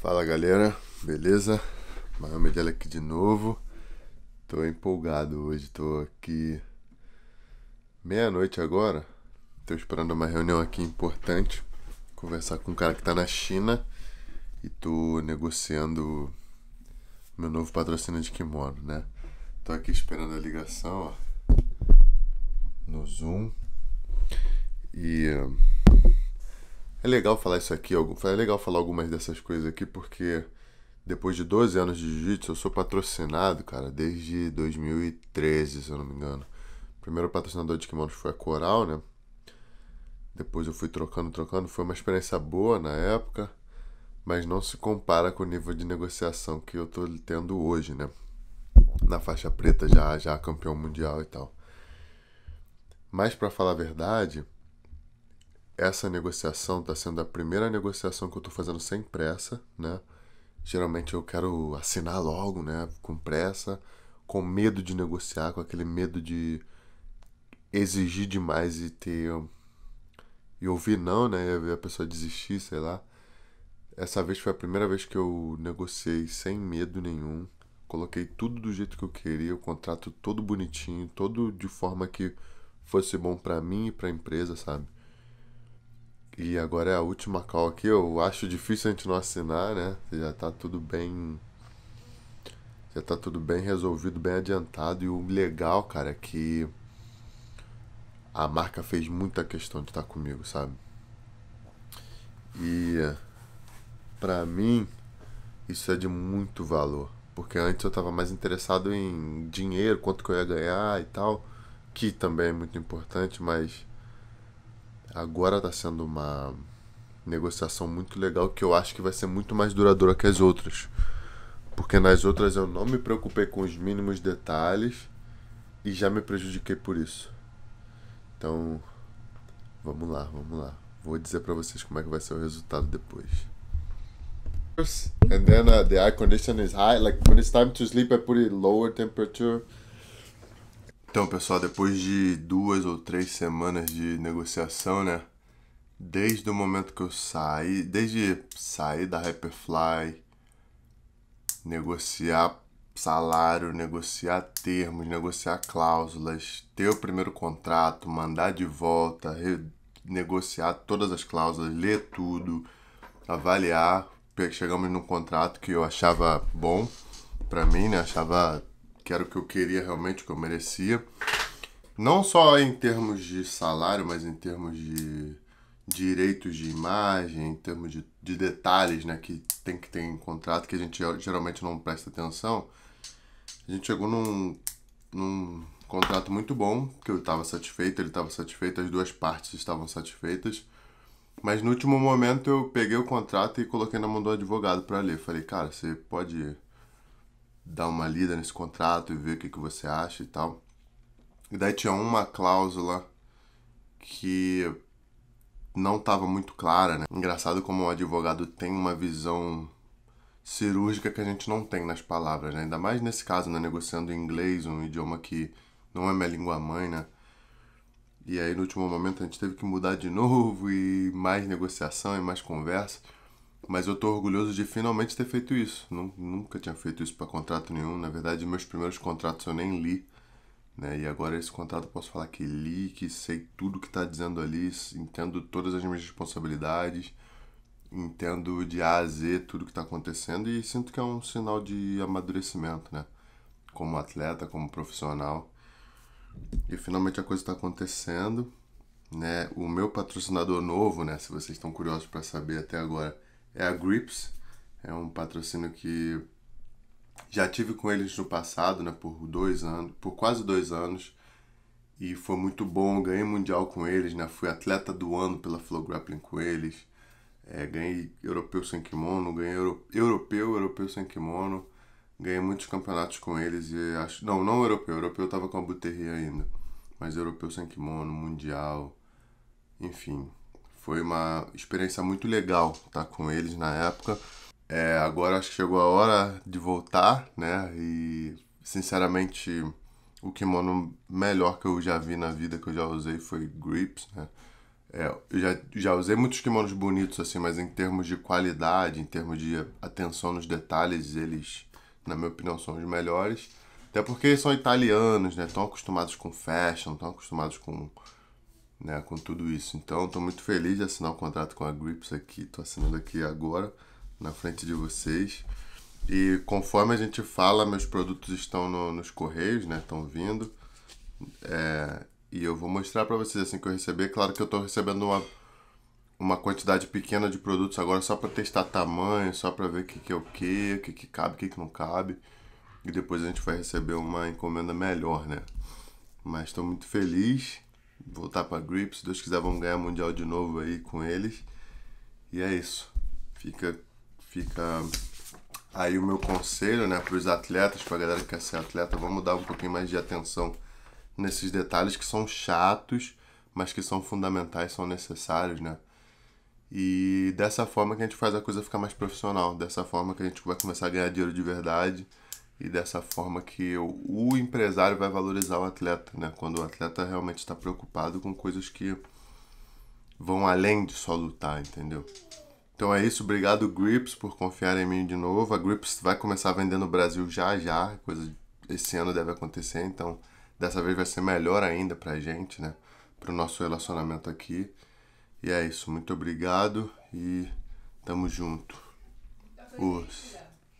Fala galera, beleza? Miami dela aqui de novo. Tô empolgado hoje, tô aqui meia-noite agora. Tô esperando uma reunião aqui importante. Conversar com um cara que tá na China e tô negociando meu novo patrocínio de kimono, né? Tô aqui esperando a ligação, ó, no Zoom. E é legal falar isso aqui, é legal falar algumas dessas coisas aqui, porque depois de 12 anos de jiu-jitsu, eu sou patrocinado, cara, desde 2013, se eu não me engano. O primeiro patrocinador de kimonos foi a Coral, né? Depois eu fui trocando, trocando. Foi uma experiência boa na época, mas não se compara com o nível de negociação que eu tô tendo hoje, né? Na faixa preta, já, já campeão mundial e tal. Mas para falar a verdade, essa negociação está sendo a primeira negociação que eu estou fazendo sem pressa, né? Geralmente eu quero assinar logo, né? Com pressa, com medo de negociar, com aquele medo de exigir demais e ter. E ouvir não, né? E ver a pessoa desistir, sei lá. Essa vez foi a primeira vez que eu negociei sem medo nenhum. Coloquei tudo do jeito que eu queria, o contrato todo bonitinho, todo de forma que fosse bom para mim e para a empresa, sabe? E agora é a última call aqui. Eu acho difícil a gente não assinar, né? Já tá tudo bem. Já tá tudo bem resolvido, bem adiantado. E o legal, cara, é que a marca fez muita questão de estar comigo, sabe? E para mim isso é de muito valor. Porque antes eu tava mais interessado em dinheiro, quanto que eu ia ganhar e tal. Que também é muito importante, mas Agora está sendo uma negociação muito legal que eu acho que vai ser muito mais duradoura que as outras. Porque nas outras eu não me preocupei com os mínimos detalhes e já me prejudiquei por isso. Então, vamos lá, vamos lá. Vou dizer para vocês como é que vai ser o resultado depois. And then uh, the air condition is high. Like when it's time to sleep, I put it lower temperature. Então, pessoal, depois de duas ou três semanas de negociação, né? Desde o momento que eu saí, desde sair da Hyperfly, negociar salário, negociar termos, negociar cláusulas, ter o primeiro contrato, mandar de volta, negociar todas as cláusulas, ler tudo, avaliar. Chegamos num contrato que eu achava bom para mim, né? Achava que era o que eu queria realmente, o que eu merecia. Não só em termos de salário, mas em termos de direitos de imagem, em termos de, de detalhes né, que tem que ter em contrato, que a gente geralmente não presta atenção. A gente chegou num, num contrato muito bom, que eu estava satisfeito, ele estava satisfeito, as duas partes estavam satisfeitas. Mas no último momento eu peguei o contrato e coloquei na mão do advogado para ler. Falei, cara, você pode dar uma lida nesse contrato e ver o que, que você acha e tal. E daí tinha uma cláusula que não estava muito clara, né? Engraçado como um advogado tem uma visão cirúrgica que a gente não tem nas palavras, né? Ainda mais nesse caso, né? Negociando em inglês, um idioma que não é minha língua mãe, né? E aí, no último momento, a gente teve que mudar de novo e mais negociação e mais conversa. Mas eu estou orgulhoso de finalmente ter feito isso. Nunca tinha feito isso para contrato nenhum. Na verdade, meus primeiros contratos eu nem li. Né? E agora esse contrato eu posso falar que li, que sei tudo que está dizendo ali, entendo todas as minhas responsabilidades, entendo de A a Z tudo que está acontecendo e sinto que é um sinal de amadurecimento, né? Como atleta, como profissional. E finalmente a coisa está acontecendo, né? O meu patrocinador novo, né? Se vocês estão curiosos para saber até agora, é a Grips. É um patrocínio que já tive com eles no passado, né, por dois anos, por quase dois anos, e foi muito bom. Ganhei mundial com eles, né, fui atleta do ano pela Flow Grappling com eles, é, ganhei europeu sem kimono, ganhei euro, europeu, europeu sem kimono, ganhei muitos campeonatos com eles e acho, não, não europeu, europeu eu tava com a Buterri ainda, mas europeu sem kimono, mundial, enfim, foi uma experiência muito legal estar tá com eles na época. É, agora acho que chegou a hora de voltar, né? E sinceramente o kimono melhor que eu já vi na vida que eu já usei foi grips, né? É, eu já, já usei muitos kimonos bonitos assim, mas em termos de qualidade, em termos de atenção nos detalhes, eles, na minha opinião, são os melhores. Até porque são italianos, né? Estão acostumados com fashion, estão acostumados com né, com tudo isso. Então, estou muito feliz de assinar o um contrato com a Grips aqui, estou assinando aqui agora, na frente de vocês. E conforme a gente fala, meus produtos estão no, nos correios, né, estão vindo. É, e eu vou mostrar para vocês assim que eu receber. É claro que eu estou recebendo uma, uma quantidade pequena de produtos agora só para testar tamanho, só para ver o que, que é o que, o que, que cabe, o que, que não cabe. E depois a gente vai receber uma encomenda melhor, né? Mas estou muito feliz voltar para grip. Se Deus quiser, vamos ganhar mundial de novo aí com eles. E é isso. Fica, fica aí o meu conselho, né, para os atletas, para a galera que quer ser atleta, vamos dar um pouquinho mais de atenção nesses detalhes que são chatos, mas que são fundamentais, são necessários, né? E dessa forma que a gente faz a coisa ficar mais profissional, dessa forma que a gente vai começar a ganhar dinheiro de verdade e dessa forma que o, o empresário vai valorizar o atleta, né? Quando o atleta realmente está preocupado com coisas que vão além de só lutar, entendeu? Então é isso, obrigado Grips por confiar em mim de novo. A Grips vai começar a vender no Brasil já já, coisa esse ano deve acontecer, então dessa vez vai ser melhor ainda pra gente, né? Pro nosso relacionamento aqui. E é isso, muito obrigado e tamo junto. Urs.